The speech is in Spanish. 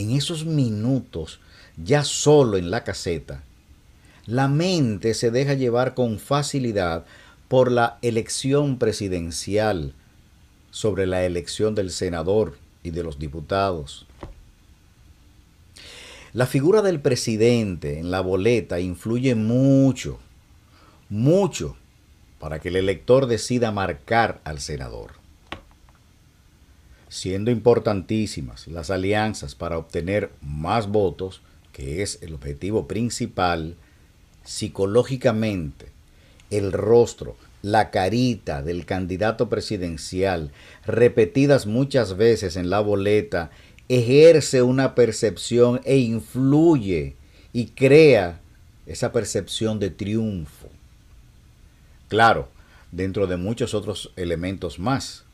en esos minutos, ya solo en la caseta, la mente se deja llevar con facilidad por la elección presidencial sobre la elección del senador y de los diputados. La figura del presidente en la boleta influye mucho, mucho, para que el elector decida marcar al senador siendo importantísimas las alianzas para obtener más votos, que es el objetivo principal, psicológicamente el rostro, la carita del candidato presidencial, repetidas muchas veces en la boleta, ejerce una percepción e influye y crea esa percepción de triunfo. Claro, dentro de muchos otros elementos más,